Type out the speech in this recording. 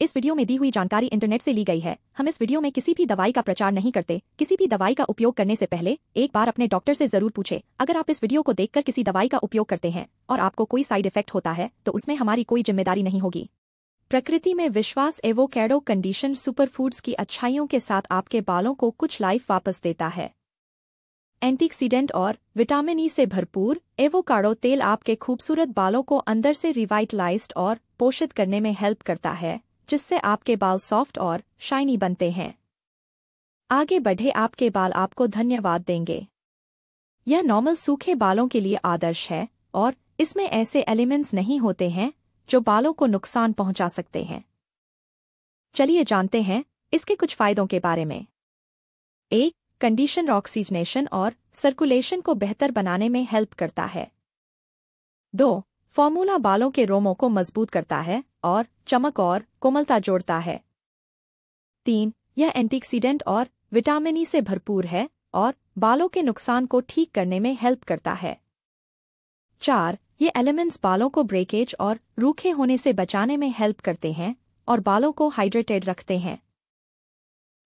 इस वीडियो में दी हुई जानकारी इंटरनेट से ली गई है हम इस वीडियो में किसी भी दवाई का प्रचार नहीं करते किसी भी दवाई का उपयोग करने से पहले एक बार अपने डॉक्टर से जरूर पूछे अगर आप इस वीडियो को देखकर किसी दवाई का उपयोग करते हैं और आपको कोई साइड इफेक्ट होता है तो उसमें हमारी कोई जिम्मेदारी नहीं होगी प्रकृति में विश्वास एवोकेडो कंडीशन सुपरफूड्स की अच्छाइयों के साथ आपके बालों को कुछ लाइफ वापस देता है एंटीक्सीडेंट और विटामिन ई से भरपूर एवोकाडो तेल आपके खूबसूरत बालों को अंदर से रिवाइटलाइज्ड और पोषित करने में हेल्प करता है जिससे आपके बाल सॉफ्ट और शाइनी बनते हैं आगे बढ़े आपके बाल आपको धन्यवाद देंगे यह नॉर्मल सूखे बालों के लिए आदर्श है और इसमें ऐसे एलिमेंट्स नहीं होते हैं जो बालों को नुकसान पहुंचा सकते हैं चलिए जानते हैं इसके कुछ फायदों के बारे में एक कंडीशन ऑक्सीजनेशन और सर्कुलेशन को बेहतर बनाने में हेल्प करता है दो फॉर्मूला बालों के रोमों को मजबूत करता है और चमक और कोमलता जोड़ता है तीन यह एंटीक्सीडेंट और विटामिन ई से भरपूर है और बालों के नुकसान को ठीक करने में हेल्प करता है चार ये एलिमेंट्स बालों को ब्रेकेज और रूखे होने से बचाने में हेल्प करते हैं और बालों को हाइड्रेटेड रखते हैं